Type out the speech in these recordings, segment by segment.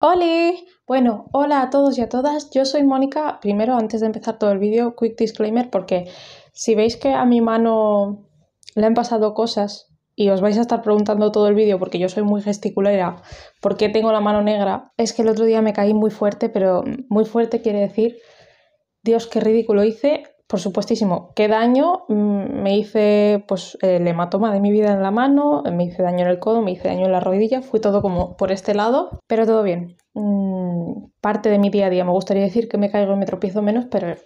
¡Hola! Bueno, hola a todos y a todas. Yo soy Mónica. Primero, antes de empezar todo el vídeo, quick disclaimer porque si veis que a mi mano le han pasado cosas y os vais a estar preguntando todo el vídeo porque yo soy muy gesticulera, ¿por qué tengo la mano negra? Es que el otro día me caí muy fuerte, pero muy fuerte quiere decir, Dios, qué ridículo hice por supuestísimo, ¿qué daño? Mm, me hice pues eh, el hematoma de mi vida en la mano, me hice daño en el codo, me hice daño en la rodilla, fui todo como por este lado, pero todo bien. Mm, parte de mi día a día, me gustaría decir que me caigo y me tropiezo menos, pero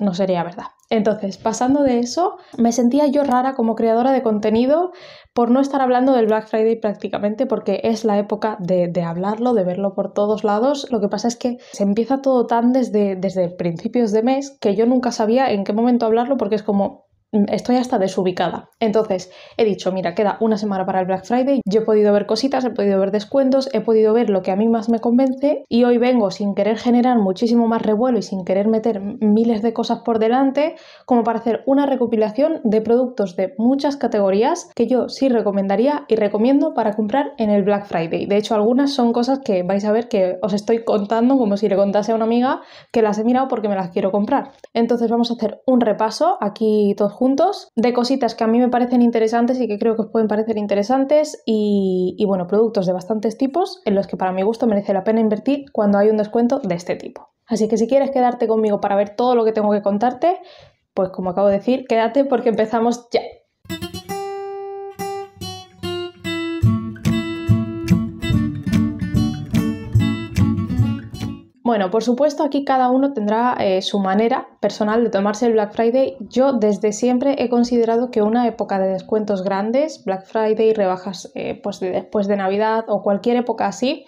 no sería verdad. Entonces, pasando de eso, me sentía yo rara como creadora de contenido por no estar hablando del Black Friday prácticamente porque es la época de, de, hablarlo, de verlo por todos lados. Lo que pasa es que se empieza todo tan desde, desde principios de mes que yo nunca sabía en qué momento hablarlo porque es como Mm, estoy hasta desubicada. Entonces, he dicho, mira, queda una semana para el Black Friday, yo he podido ver cositas, he podido ver descuentos, he podido ver lo que a mí más me convence y hoy vengo sin querer generar muchísimo más revuelo y sin querer meter miles de cosas por delante, como para hacer una recopilación de productos de muchas categorías que yo sí recomendaría y recomiendo para comprar en el Black Friday. De hecho, algunas son cosas que vais a ver que os estoy contando como si le contase a una amiga que las he mirado porque me las quiero comprar. Entonces, vamos a hacer un repaso aquí todos juntos de cositas que a mí me parecen interesantes y que creo que os pueden parecer interesantes y, y bueno, productos de bastantes tipos en los que para mi gusto merece la pena invertir cuando hay un descuento de este tipo. Así que si quieres quedarte conmigo para ver todo lo que tengo que contarte, pues como acabo de decir, quédate porque empezamos ya. Bueno, por supuesto aquí cada uno tendrá eh, su manera personal de tomarse el Black Friday. Yo desde siempre he considerado que una época de descuentos grandes, Black Friday, rebajas eh, pues después de Navidad o cualquier época así,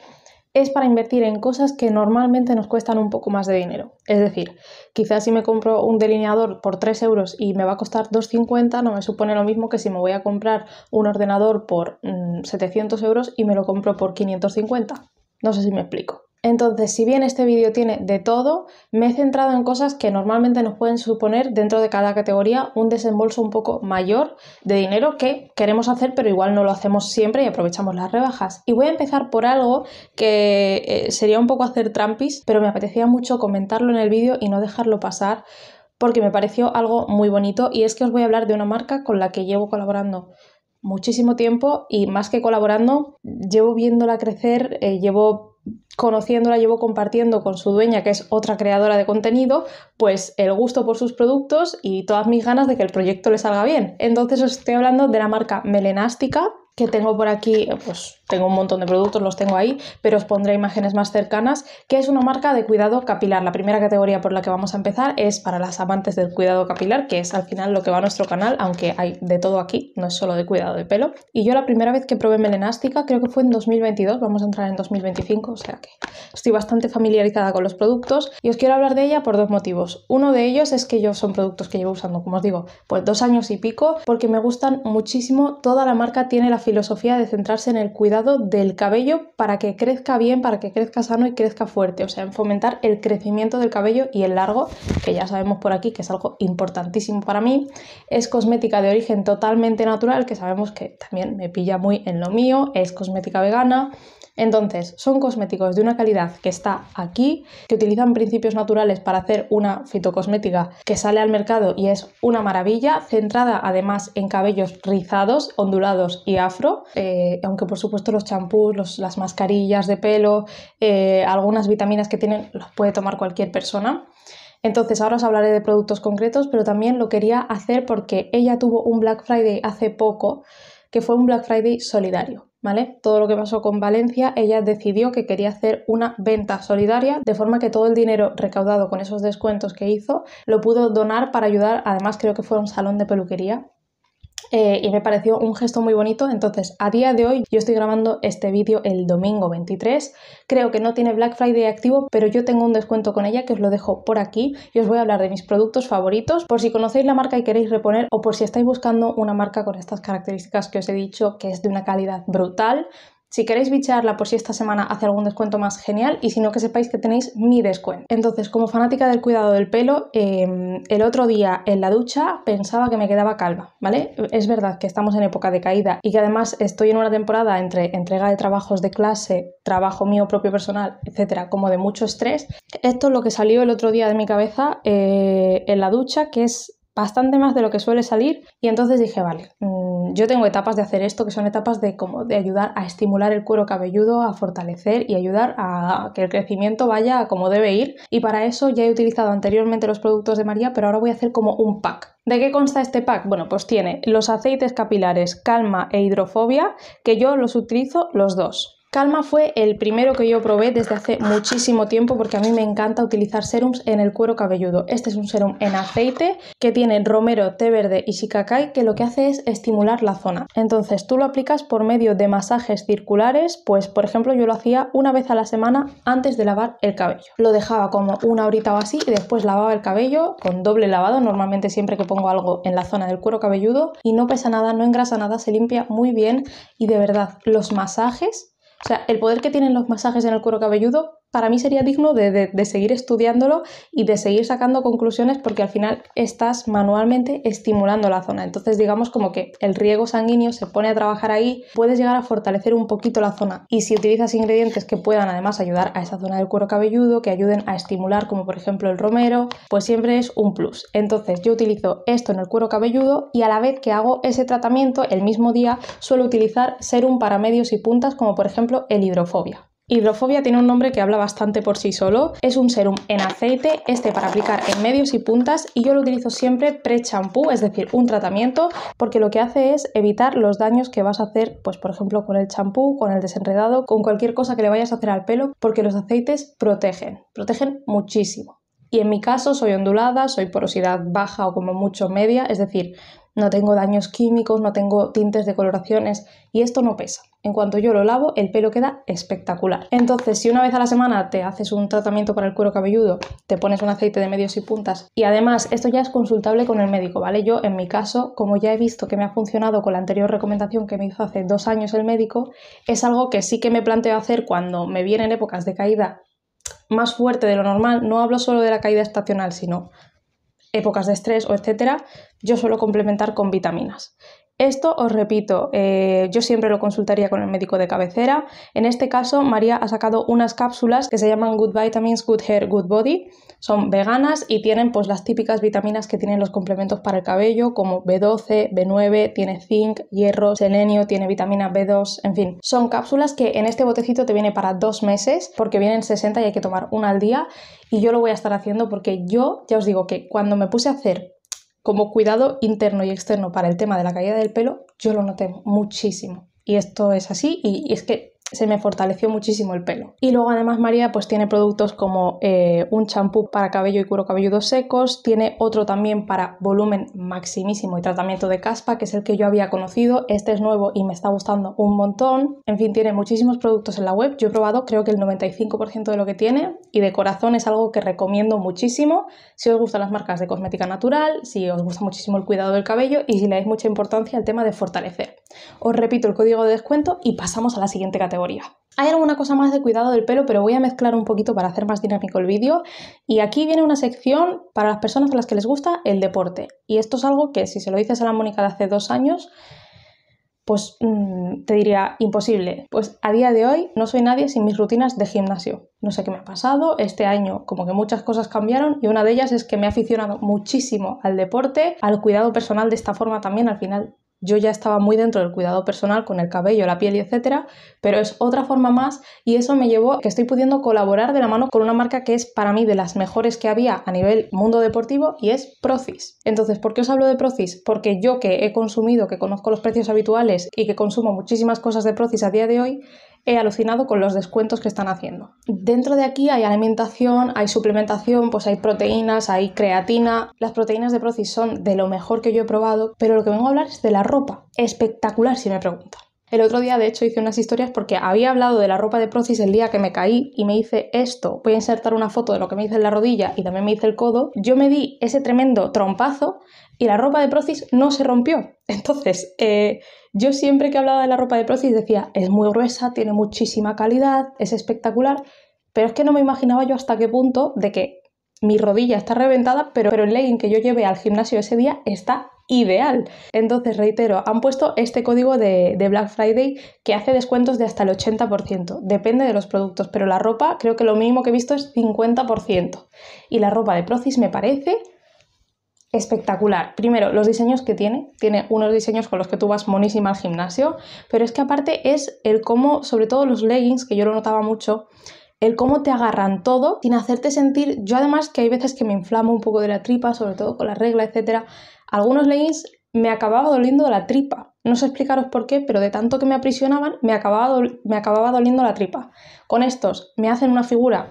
es para invertir en cosas que normalmente nos cuestan un poco más de dinero. Es decir, quizás si me compro un delineador por 3 euros y me va a costar 2,50, no me supone lo mismo que si me voy a comprar un ordenador por 700 mm, euros y me lo compro por 550. No sé si me explico. Entonces, si bien este vídeo tiene de todo, me he centrado en cosas que normalmente nos pueden suponer dentro de cada categoría un desembolso un poco mayor de dinero que queremos hacer, pero igual no lo hacemos siempre y aprovechamos las rebajas. Y voy a empezar por algo que eh, sería un poco hacer trampis, pero me apetecía mucho comentarlo en el vídeo y no dejarlo pasar porque me pareció algo muy bonito y es que os voy a hablar de una marca con la que llevo colaborando muchísimo tiempo y más que colaborando, llevo viéndola crecer, eh, llevo conociéndola, llevo compartiendo con su dueña, que es otra creadora de contenido, pues el gusto por sus productos y todas mis ganas de que el proyecto le salga bien. Entonces os estoy hablando de la marca Melenástica, que tengo por aquí, pues tengo un montón de productos, los tengo ahí, pero os pondré imágenes más cercanas, que es una marca de cuidado capilar. La primera categoría por la que vamos a empezar es para las amantes del cuidado capilar, que es al final lo que va a nuestro canal, aunque hay de todo aquí, no es solo de cuidado de pelo. Y yo la primera vez que probé melenástica creo que fue en 2022, vamos a entrar en 2025, o sea que estoy bastante familiarizada con los productos y os quiero hablar de ella por dos motivos. Uno de ellos es que yo son productos que llevo usando, como os digo, pues dos años y pico, porque me gustan muchísimo, toda la marca tiene la filosofía de centrarse en el cuidado del cabello para que crezca bien, para que crezca sano y crezca fuerte, o sea, en fomentar el crecimiento del cabello y el largo, que ya sabemos por aquí que es algo importantísimo para mí. Es cosmética de origen totalmente natural, que sabemos que también me pilla muy en lo mío, es cosmética vegana entonces, son cosméticos de una calidad que está aquí, que utilizan principios naturales para hacer una fitocosmética que sale al mercado y es una maravilla, centrada además en cabellos rizados, ondulados y afro, eh, aunque por supuesto los champús, las mascarillas de pelo, eh, algunas vitaminas que tienen, los puede tomar cualquier persona. Entonces ahora os hablaré de productos concretos, pero también lo quería hacer porque ella tuvo un Black Friday hace poco, que fue un Black Friday solidario. Todo lo que pasó con Valencia, ella decidió que quería hacer una venta solidaria, de forma que todo el dinero recaudado con esos descuentos que hizo lo pudo donar para ayudar, además creo que fue un salón de peluquería, eh, y me pareció un gesto muy bonito. Entonces, a día de hoy yo estoy grabando este vídeo el domingo 23. Creo que no tiene Black Friday activo, pero yo tengo un descuento con ella que os lo dejo por aquí y os voy a hablar de mis productos favoritos por si conocéis la marca y queréis reponer o por si estáis buscando una marca con estas características que os he dicho que es de una calidad brutal, si queréis bicharla por si esta semana hace algún descuento más genial y si no que sepáis que tenéis mi descuento. Entonces, como fanática del cuidado del pelo, em, el otro día en la ducha pensaba que me quedaba calva, ¿vale? Es verdad que estamos en época de caída y que además estoy en una temporada entre entrega de trabajos de clase, trabajo mío propio personal, etcétera, como de mucho estrés. Esto es lo que salió el otro día de mi cabeza eh, en la ducha, que es bastante más de lo que suele salir y entonces dije, vale. Mm, yo tengo etapas de hacer esto que son etapas de, de ayudar a estimular el cuero cabelludo, a fortalecer y ayudar a que el crecimiento vaya como debe ir. Y para eso ya he utilizado anteriormente los productos de María, pero ahora voy a hacer como un pack. ¿De qué consta este pack? Bueno, pues tiene los aceites capilares Calma e Hidrofobia, que yo los utilizo los dos. Calma fue el primero que yo probé desde hace muchísimo tiempo porque a mí me encanta utilizar serums en el cuero cabelludo. Este es un serum en aceite que tiene romero, té verde y shikakai que lo que hace es estimular la zona. Entonces tú lo aplicas por medio de masajes circulares, pues por ejemplo yo lo hacía una vez a la semana antes de lavar el cabello. Lo dejaba como una horita o así y después lavaba el cabello con doble lavado, normalmente siempre que pongo algo en la zona del cuero cabelludo y no pesa nada, no engrasa nada, se limpia muy bien y de verdad los masajes o sea, el poder que tienen los masajes en el cuero cabelludo para mí sería digno de, seguir estudiándolo y de seguir sacando conclusiones porque al final estás manualmente estimulando la zona. Entonces digamos como que el riego sanguíneo se pone a trabajar ahí, puedes llegar a fortalecer un poquito la zona y si utilizas ingredientes que puedan además ayudar a esa zona del cuero cabelludo, que ayuden a estimular como por ejemplo el romero, pues siempre es un plus. Entonces yo utilizo esto en el cuero cabelludo y a la vez que hago ese tratamiento el mismo día suelo utilizar serum para medios y puntas como por ejemplo el hidrofobia. Hidrofobia tiene un nombre que habla bastante por sí solo. Es un serum en aceite, este para aplicar en medios y puntas y yo lo utilizo siempre pre-champú, es decir, un tratamiento, porque lo que hace es evitar los daños que vas a hacer, pues por ejemplo con el champú, con el desenredado, con cualquier cosa que le vayas a hacer al pelo, porque los aceites protegen, protegen muchísimo. Y en mi caso soy ondulada, soy porosidad baja o como mucho media, es decir, no tengo daños químicos, no tengo tintes de coloraciones y esto no pesa. En cuanto yo lo lavo, el pelo queda espectacular. Entonces, si una vez a la semana te haces un tratamiento para el cuero cabelludo, te pones un aceite de medios y puntas y además esto ya es consultable con el médico, ¿vale? Yo en mi caso, como ya he visto que me ha funcionado con la anterior recomendación que me hizo hace dos años el médico, es algo que sí que me planteo hacer cuando me vienen épocas de caída más fuerte de lo normal, no hablo solo de la caída estacional, sino épocas de estrés o etcétera, yo suelo complementar con vitaminas. Esto os repito, eh, yo siempre lo consultaría con el médico de cabecera. En este caso, María ha sacado unas cápsulas que se llaman Good Vitamins, Good Hair, Good Body. Son veganas y tienen pues las típicas vitaminas que tienen los complementos para el cabello, como B12, B9, tiene zinc, hierro, selenio, tiene vitamina B2, en fin. Son cápsulas que en este botecito te viene para dos meses porque vienen 60 y hay que tomar una al día. Y yo lo voy a estar haciendo porque yo ya os digo que cuando me puse a hacer como cuidado interno y externo para el tema de la caída del pelo, yo lo noté muchísimo. Y esto es así y, es que se me fortaleció muchísimo el pelo. Y luego además María pues tiene productos como eh, un champú para cabello y cuero cabelludos secos, tiene otro también para volumen maximísimo y tratamiento de caspa, que es el que yo había conocido, este es nuevo y me está gustando un montón, en fin, tiene muchísimos productos en la web, yo he probado creo que el 95% de lo que tiene y de corazón es algo que recomiendo muchísimo si os gustan las marcas de cosmética natural, si os gusta muchísimo el cuidado del cabello y si le dais mucha importancia al tema de fortalecer. Os repito el código de descuento y pasamos a la siguiente categoría. Hay alguna cosa más de cuidado del pelo, pero voy a mezclar un poquito para hacer más dinámico el vídeo. Y aquí viene una sección para las personas a las que les gusta el deporte. Y esto es algo que si se lo dices a la Mónica de hace dos años, pues mm, te diría imposible. Pues a día de hoy no soy nadie sin mis rutinas de gimnasio. No sé qué me ha pasado, este año como que muchas cosas cambiaron y una de ellas es que me he aficionado muchísimo al deporte, al cuidado personal de esta forma también al final yo ya estaba muy dentro del cuidado personal con el cabello, la piel y etcétera, pero es otra forma más y eso me llevó a que estoy pudiendo colaborar de la mano con una marca que es para mí de las mejores que había a nivel mundo deportivo y es Procis. Entonces, ¿por qué os hablo de Procis? Porque yo que he consumido, que conozco los precios habituales y que consumo muchísimas cosas de Procis a día de hoy, he alucinado con los descuentos que están haciendo. Dentro de aquí hay alimentación, hay suplementación, pues hay proteínas, hay creatina. Las proteínas de Procis son de lo mejor que yo he probado, pero lo que vengo a hablar es de la ropa. Espectacular si me preguntan. El otro día, de hecho, hice unas historias porque había hablado de la ropa de Procis el día que me caí y me hice esto. Voy a insertar una foto de lo que me hice en la rodilla y también me hice el codo. Yo me di ese tremendo trompazo y la ropa de Procis no se rompió. Entonces, eh, yo siempre que hablaba de la ropa de Procis decía, es muy gruesa, tiene muchísima calidad, es espectacular, pero es que no me imaginaba yo hasta qué punto de que mi rodilla está reventada, pero, el legging que yo llevé al gimnasio ese día está ideal. Entonces, reitero, han puesto este código de, de, Black Friday que hace descuentos de hasta el 80%. Depende de los productos, pero la ropa creo que lo mínimo que he visto es 50%. Y la ropa de Procis me parece espectacular. Primero, los diseños que tiene. Tiene unos diseños con los que tú vas monísima al gimnasio, pero es que aparte es el cómo, sobre todo los leggings, que yo lo notaba mucho, el cómo te agarran todo sin hacerte sentir. Yo además que hay veces que me inflamo un poco de la tripa, sobre todo con la regla, etcétera. Algunos leggings me acababa doliendo la tripa. No sé explicaros por qué, pero de tanto que me aprisionaban, me acababa, me acababa doliendo la tripa. Con estos me hacen una figura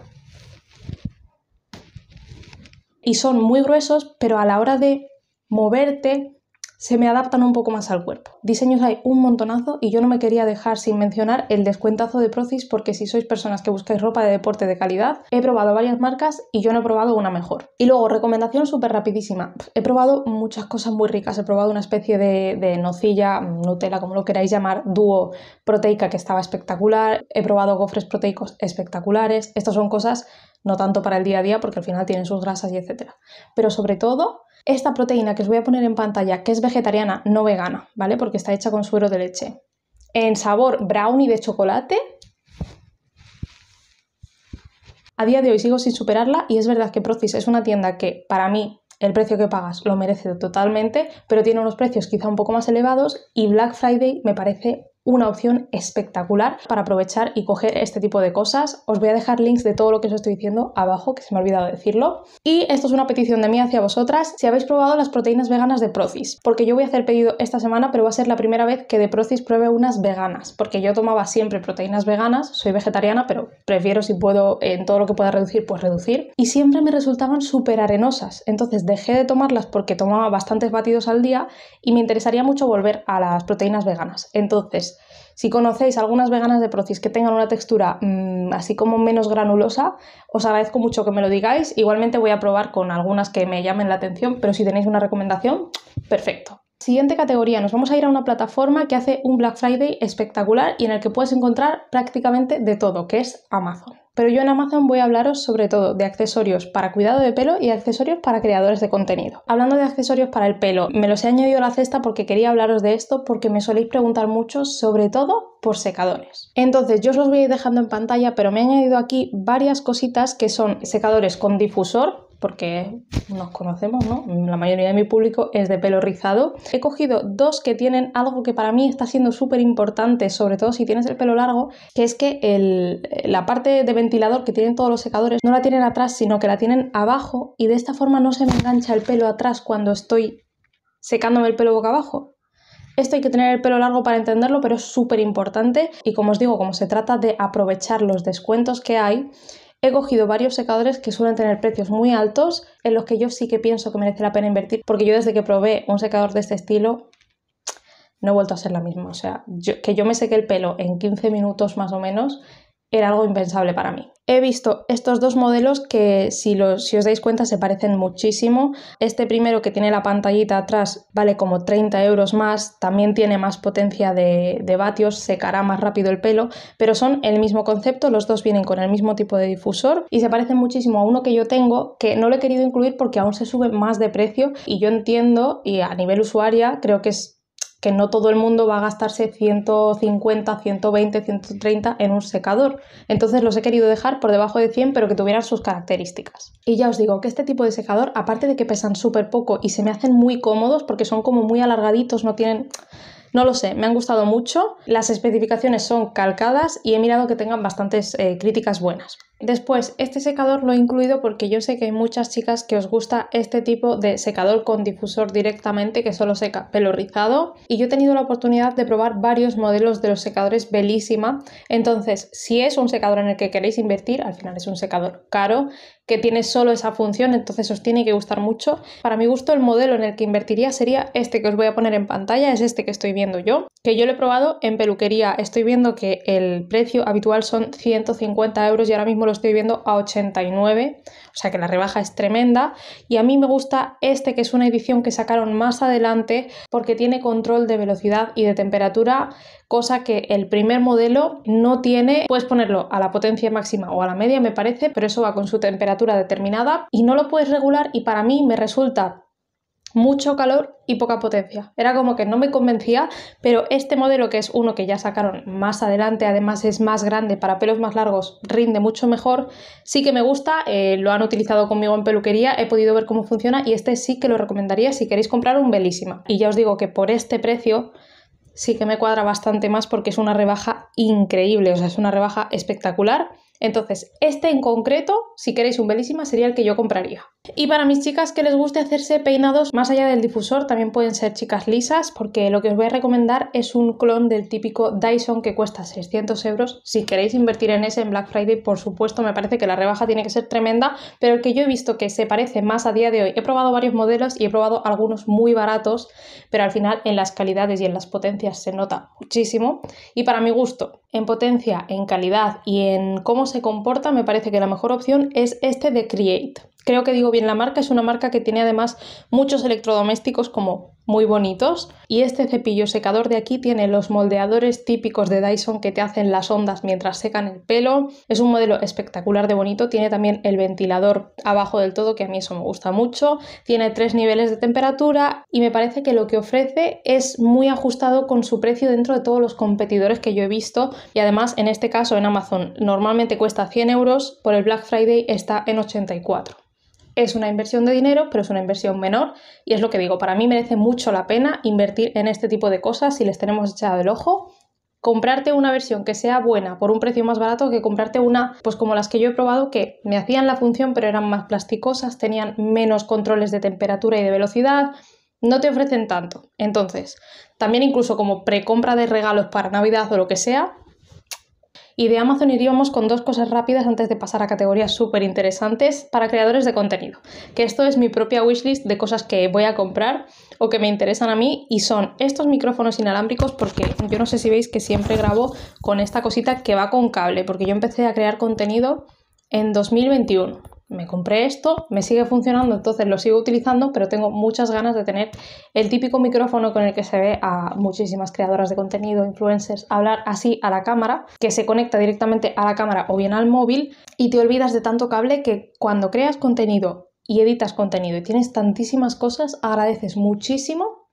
y son muy gruesos, pero a la hora de moverte se me adaptan un poco más al cuerpo. Diseños hay un montonazo y yo no me quería dejar sin mencionar el descuentazo de Procis porque si sois personas que buscáis ropa de deporte de calidad, he probado varias marcas y yo no he probado una mejor. Y luego, recomendación súper rapidísima. He probado muchas cosas muy ricas. He probado una especie de, de nocilla, Nutella, como lo queráis llamar, dúo proteica que estaba espectacular. He probado gofres proteicos espectaculares. Estas son cosas no tanto para el día a día porque al final tienen sus grasas y etcétera. Pero sobre todo, esta proteína que os voy a poner en pantalla, que es vegetariana, no vegana, ¿vale? Porque está hecha con suero de leche. En sabor brownie de chocolate. A día de hoy sigo sin superarla y es verdad que Procis es una tienda que para mí el precio que pagas lo merece totalmente, pero tiene unos precios quizá un poco más elevados y Black Friday me parece una opción espectacular para aprovechar y coger este tipo de cosas. Os voy a dejar links de todo lo que os estoy diciendo abajo, que se me ha olvidado decirlo. Y esto es una petición de mí hacia vosotras, si habéis probado las proteínas veganas de Procis, porque yo voy a hacer pedido esta semana, pero va a ser la primera vez que de Procis pruebe unas veganas, porque yo tomaba siempre proteínas veganas, soy vegetariana, pero prefiero si puedo en todo lo que pueda reducir, pues reducir. Y siempre me resultaban súper arenosas, entonces dejé de tomarlas porque tomaba bastantes batidos al día y me interesaría mucho volver a las proteínas veganas. Entonces, si conocéis algunas veganas de Procis que tengan una textura mm, así como menos granulosa, os agradezco mucho que me lo digáis. Igualmente voy a probar con algunas que me llamen la atención, pero si tenéis una recomendación, perfecto. Siguiente categoría, nos vamos a ir a una plataforma que hace un Black Friday espectacular y en el que puedes encontrar prácticamente de todo, que es Amazon pero yo en Amazon voy a hablaros sobre todo de accesorios para cuidado de pelo y accesorios para creadores de contenido. Hablando de accesorios para el pelo, me los he añadido a la cesta porque quería hablaros de esto porque me soléis preguntar mucho, sobre todo por secadores. Entonces, yo os los voy a ir dejando en pantalla, pero me he añadido aquí varias cositas que son secadores con difusor, porque nos conocemos, ¿no? La mayoría de mi público es de pelo rizado. He cogido dos que tienen algo que para mí está siendo súper importante, sobre todo si tienes el pelo largo, que es que la parte de ventilador que tienen todos los secadores no la tienen atrás, sino que la tienen abajo y de esta forma no se me engancha el pelo atrás cuando estoy secándome el pelo boca abajo. Esto hay que tener el pelo largo para entenderlo, pero es súper importante y como os digo, como se trata de aprovechar los descuentos que hay, he cogido varios secadores que suelen tener precios muy altos, en los que yo sí que pienso que merece la pena invertir, porque yo desde que probé un secador de este estilo no he vuelto a ser la misma. O sea, que yo me seque el pelo en 15 minutos más o menos era algo impensable para mí. He visto estos dos modelos que si, los, si os dais cuenta se parecen muchísimo. Este primero que tiene la pantallita atrás vale como 30 euros más, también tiene más potencia de, de vatios, secará más rápido el pelo, pero son el mismo concepto, los dos vienen con el mismo tipo de difusor y se parecen muchísimo a uno que yo tengo que no lo he querido incluir porque aún se sube más de precio y yo entiendo y a nivel usuaria creo que es que no todo el mundo va a gastarse 150, 120, 130 en un secador. Entonces los he querido dejar por debajo de 100, pero que tuvieran sus características. Y ya os digo que este tipo de secador, aparte de que pesan súper poco y se me hacen muy cómodos porque son como muy alargaditos, no tienen no lo sé, me han gustado mucho. Las especificaciones son calcadas y he mirado que tengan bastantes eh, críticas buenas. Después, este secador lo he incluido porque yo sé que hay muchas chicas que os gusta este tipo de secador con difusor directamente que solo seca pelo rizado y yo he tenido la oportunidad de probar varios modelos de los secadores Bellísima. Entonces, si es un secador en el que queréis invertir, al final es un secador caro que tiene solo esa función, entonces os tiene que gustar mucho. Para mi gusto, el modelo en el que invertiría sería este que os voy a poner en pantalla, es este que estoy viendo yo, que yo lo he probado en peluquería. Estoy viendo que el precio habitual son 150 euros y ahora mismo lo estoy viendo a 89, o sea que la rebaja es tremenda. Y a mí me gusta este, que es una edición que sacaron más adelante porque tiene control de velocidad y de temperatura, cosa que el primer modelo no tiene. Puedes ponerlo a la potencia máxima o a la media, me parece, pero eso va con su temperatura determinada y no lo puedes regular y para mí me resulta mucho calor y poca potencia. Era como que no me convencía, pero este modelo que es uno que ya sacaron más adelante, además es más grande para pelos más largos, rinde mucho mejor, sí que me gusta, eh, lo han utilizado conmigo en peluquería, he podido ver cómo funciona y este sí que lo recomendaría si queréis comprar un Belísima. Y ya os digo que por este precio sí que me cuadra bastante más porque es una rebaja increíble, o sea, es una rebaja espectacular entonces, este en concreto, si queréis un Bellísima, sería el que yo compraría. Y para mis chicas que les guste hacerse peinados más allá del difusor, también pueden ser chicas lisas, porque lo que os voy a recomendar es un clon del típico Dyson que cuesta 600 euros. Si queréis invertir en ese en Black Friday, por supuesto, me parece que la rebaja tiene que ser tremenda, pero el que yo he visto que se parece más a día de hoy, he probado varios modelos y he probado algunos muy baratos, pero al final en las calidades y en las potencias se nota muchísimo. Y para mi gusto, en potencia, en calidad y en cómo se comporta, me parece que la mejor opción es este de Create. Creo que digo bien la marca, es una marca que tiene además muchos electrodomésticos como muy bonitos. Y este cepillo secador de aquí tiene los moldeadores típicos de Dyson que te hacen las ondas mientras secan el pelo. Es un modelo espectacular de bonito. Tiene también el ventilador abajo del todo, que a mí eso me gusta mucho. Tiene tres niveles de temperatura y me parece que lo que ofrece es muy ajustado con su precio dentro de todos los competidores que yo he visto. Y además, en este caso, en Amazon normalmente cuesta 100 euros, por el Black Friday está en 84 es una inversión de dinero, pero es una inversión menor y es lo que digo, para mí merece mucho la pena invertir en este tipo de cosas si les tenemos echado el ojo. Comprarte una versión que sea buena por un precio más barato que comprarte una, pues como las que yo he probado, que me hacían la función pero eran más plasticosas, tenían menos controles de temperatura y de velocidad, no te ofrecen tanto. Entonces, también incluso como precompra de regalos para Navidad o lo que sea, y de Amazon iríamos con dos cosas rápidas antes de pasar a categorías súper interesantes para creadores de contenido, que esto es mi propia wishlist de cosas que voy a comprar o que me interesan a mí y son estos micrófonos inalámbricos porque yo no sé si veis que siempre grabo con esta cosita que va con cable, porque yo empecé a crear contenido en 2021 me compré esto, me sigue funcionando, entonces lo sigo utilizando, pero tengo muchas ganas de tener el típico micrófono con el que se ve a muchísimas creadoras de contenido, influencers, hablar así a la cámara, que se conecta directamente a la cámara o bien al móvil y te olvidas de tanto cable que cuando creas contenido y editas contenido y tienes tantísimas cosas, agradeces muchísimo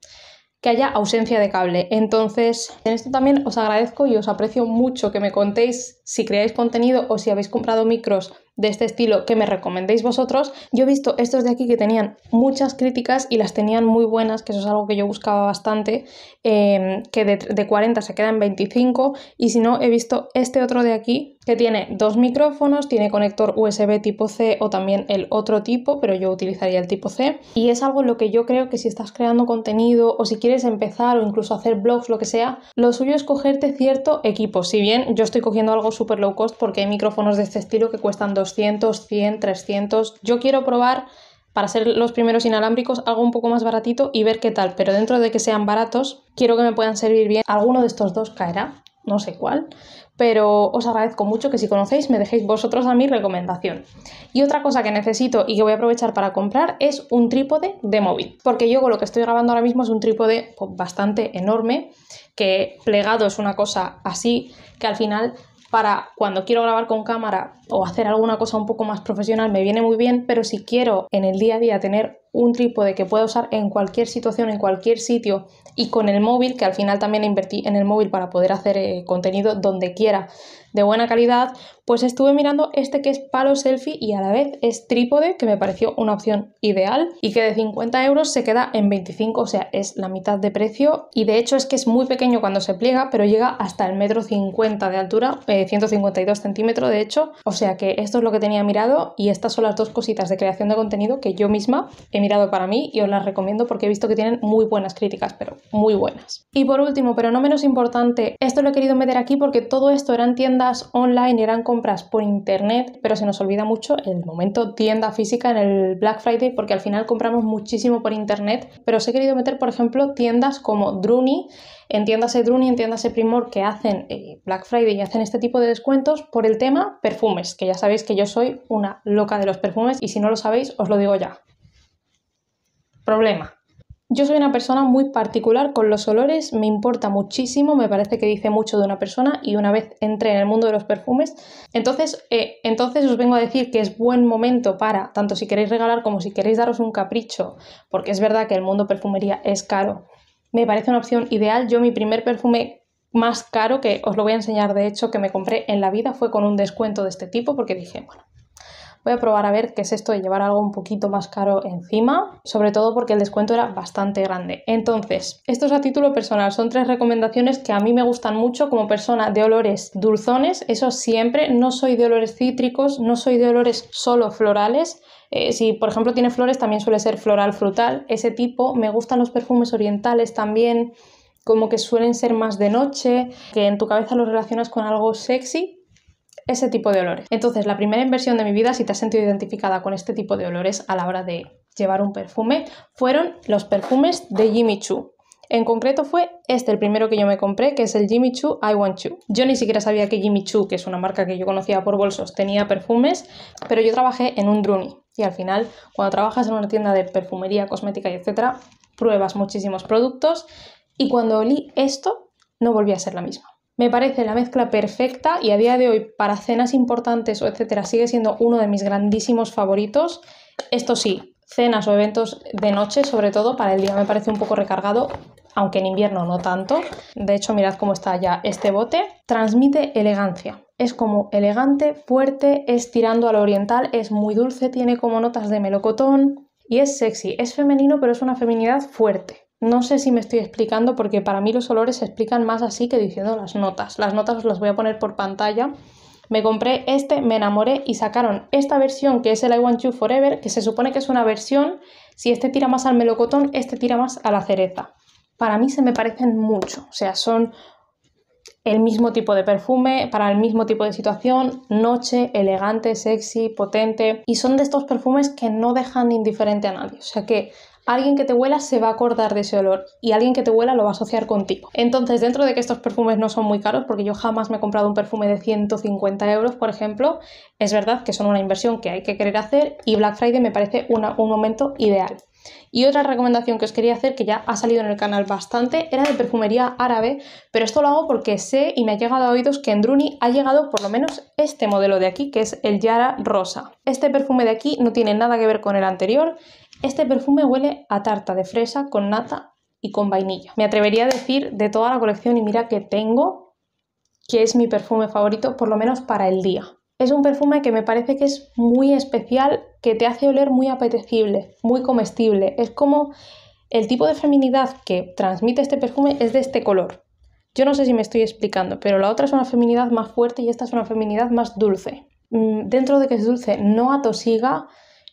que haya ausencia de cable. Entonces, en esto también os agradezco y os aprecio mucho que me contéis si creáis contenido o si habéis comprado micros de este estilo que me recomendéis vosotros. Yo he visto estos de aquí que tenían muchas críticas y las tenían muy buenas, que eso es algo que yo buscaba bastante, eh, que de, de 40 se quedan 25 y si no, he visto este otro de aquí que tiene dos micrófonos, tiene conector USB tipo C o también el otro tipo, pero yo utilizaría el tipo C. Y es algo en lo que yo creo que si estás creando contenido o si quieres empezar o incluso hacer blogs, lo que sea, lo suyo es cogerte cierto equipo. Si bien yo estoy cogiendo algo súper low cost porque hay micrófonos de este estilo que cuestan 200, 100, 300. Yo quiero probar para ser los primeros inalámbricos algo un poco más baratito y ver qué tal, pero dentro de que sean baratos, quiero que me puedan servir bien. Alguno de estos dos caerá no sé cuál, pero os agradezco mucho que si conocéis me dejéis vosotros a mi recomendación. Y otra cosa que necesito y que voy a aprovechar para comprar es un trípode de móvil, porque yo con lo que estoy grabando ahora mismo es un trípode pues, bastante enorme, que plegado es una cosa así, que al final para cuando quiero grabar con cámara o hacer alguna cosa un poco más profesional me viene muy bien, pero si quiero en el día a día tener un trípode que pueda usar en cualquier situación, en cualquier sitio, y con el móvil, que al final también invertí en el móvil para poder hacer eh, contenido donde quiera de buena calidad, pues estuve mirando este que es palo selfie y a la vez es trípode, que me pareció una opción ideal y que de 50 euros se queda en 25, o sea, es la mitad de precio y de hecho es que es muy pequeño cuando se pliega, pero llega hasta el metro 50 de altura, 152 eh, centímetros de hecho, o sea que esto es lo que tenía mirado y estas son las dos cositas de creación de contenido que yo misma he mirado para mí y os las recomiendo porque he visto que tienen muy buenas críticas, pero muy buenas. Y por último, pero no menos importante, esto lo he querido meter aquí porque todo esto en tienda online eran compras por internet, pero se nos olvida mucho el momento tienda física en el Black Friday porque al final compramos muchísimo por internet, pero os he querido meter, por ejemplo, tiendas como Druni, entiéndase Druni, de Primor, que hacen eh, Black Friday y hacen este tipo de descuentos por el tema perfumes, que ya sabéis que yo soy una loca de los perfumes y si no lo sabéis os lo digo ya. Problema. Yo soy una persona muy particular con los olores, me importa muchísimo, me parece que dice mucho de una persona y una vez entré en el mundo de los perfumes, entonces, eh, entonces os vengo a decir que es buen momento para, tanto si queréis regalar como si queréis daros un capricho, porque es verdad que el mundo perfumería es caro. Me parece una opción ideal. Yo mi primer perfume más caro, que os lo voy a enseñar de hecho, que me compré en la vida fue con un descuento de este tipo, porque dije, bueno, Voy a probar a ver qué es esto de llevar algo un poquito más caro encima, sobre todo porque el descuento era bastante grande. Entonces, esto es a título personal, son tres recomendaciones que a mí me gustan mucho como persona de olores dulzones, eso siempre, no soy de olores cítricos, no soy de olores solo florales, eh, si, por ejemplo, tiene flores, también suele ser floral frutal, ese tipo. Me gustan los perfumes orientales también, como que suelen ser más de noche, que en tu cabeza los relacionas con algo sexy, ese tipo de olores. Entonces, la primera inversión de mi vida, si te has sentido identificada con este tipo de olores a la hora de llevar un perfume, fueron los perfumes de Jimmy Choo. En concreto fue este el primero que yo me compré, que es el Jimmy Choo I Want You. Yo ni siquiera sabía que Jimmy Choo, que es una marca que yo conocía por bolsos, tenía perfumes, pero yo trabajé en un Druni. Y al final, cuando trabajas en una tienda de perfumería, cosmética y etcétera, pruebas muchísimos productos. Y cuando olí esto, no volví a ser la misma. Me parece la mezcla perfecta y a día de hoy para cenas importantes o etcétera sigue siendo uno de mis grandísimos favoritos. Esto sí, cenas o eventos de noche, sobre todo para el día me parece un poco recargado, aunque en invierno no tanto. De hecho, mirad cómo está ya este bote. Transmite elegancia. Es como elegante, fuerte, es tirando lo oriental, es muy dulce, tiene como notas de melocotón y es sexy. Es femenino, pero es una feminidad fuerte. No sé si me estoy explicando porque para mí los olores se explican más así que diciendo las notas. Las notas os las voy a poner por pantalla. Me compré este, me enamoré y sacaron esta versión que es el I Want You Forever, que se supone que es una versión, si este tira más al melocotón, este tira más a la cereza. Para mí se me parecen mucho, o sea, son el mismo tipo de perfume, para el mismo tipo de situación, noche, elegante, sexy, potente. Y son de estos perfumes que no dejan indiferente a nadie. O sea que alguien que te huela se va a acordar de ese olor y alguien que te huela lo va a asociar contigo. Entonces, dentro de que estos perfumes no son muy caros, porque yo jamás me he comprado un perfume de 150 euros, por ejemplo, es verdad que son una inversión que hay que querer hacer y Black Friday me parece un momento ideal. Y otra recomendación que os quería hacer, que ya ha salido en el canal bastante, era de perfumería árabe, pero esto lo hago porque sé y me ha llegado a oídos que en Druni ha llegado por lo menos este modelo de aquí, que es el Yara Rosa. Este perfume de aquí no tiene nada que ver con el anterior, este perfume huele a tarta de fresa con nata y con vainilla. Me atrevería a decir de toda la colección y mira que tengo, que es mi perfume favorito, por lo menos para el día. Es un perfume que me parece que es muy especial, que te hace oler muy apetecible, muy comestible. Es como el tipo de feminidad que transmite este perfume es de este color. Yo no sé si me estoy explicando, pero la otra es una feminidad más fuerte y esta es una feminidad más dulce. Mm, dentro de que es dulce, no atosiga,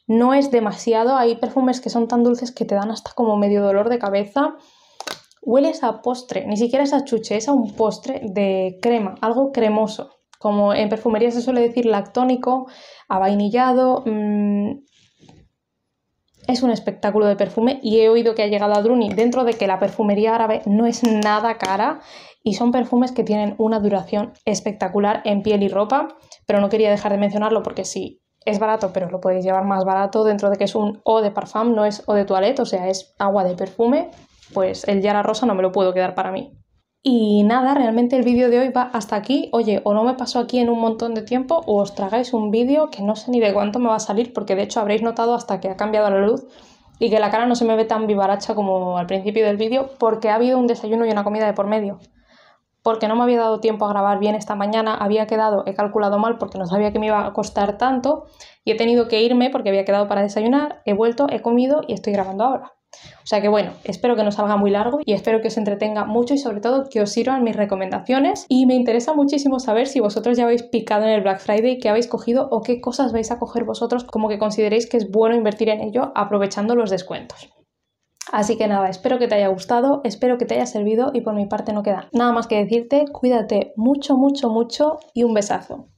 no es demasiado. Hay perfumes que son tan dulces que te dan hasta como medio dolor de cabeza. Hueles a postre, ni siquiera es a chuche, es a un postre de crema, algo cremoso. Como en perfumería se suele decir lactónico, avainillado. Mm, es un espectáculo de perfume y he oído que ha llegado a Druni dentro de que la perfumería árabe no es nada cara y son perfumes que tienen una duración espectacular en piel y ropa, pero no quería dejar de mencionarlo porque si es barato, pero lo podéis llevar más barato dentro de que es un eau de parfum, no es eau de toilette, o sea, es agua de perfume, pues el Yara Rosa no me lo puedo quedar para mí. Y nada, realmente el vídeo de hoy va hasta aquí. Oye, o no me paso aquí en un montón de tiempo, o os tragáis un vídeo que no sé ni de cuánto me va a salir, porque de hecho habréis notado hasta que ha cambiado la luz y que la cara no se me ve tan vivaracha como al principio del vídeo, porque ha habido un desayuno y una comida de por medio porque no me había dado tiempo a grabar bien esta mañana, había quedado, he calculado mal porque no sabía que me iba a costar tanto y he tenido que irme porque había quedado para desayunar, he vuelto, he comido y estoy grabando ahora. O sea que bueno, espero que no salga muy largo y espero que os entretenga mucho y sobre todo que os sirvan mis recomendaciones y me interesa muchísimo saber si vosotros ya habéis picado en el Black Friday, qué habéis cogido o qué cosas vais a coger vosotros como que consideréis que es bueno invertir en ello aprovechando los descuentos. Así que nada, espero que te haya gustado, espero que te haya servido y por mi parte no queda nada más que decirte, cuídate mucho, mucho, mucho y un besazo.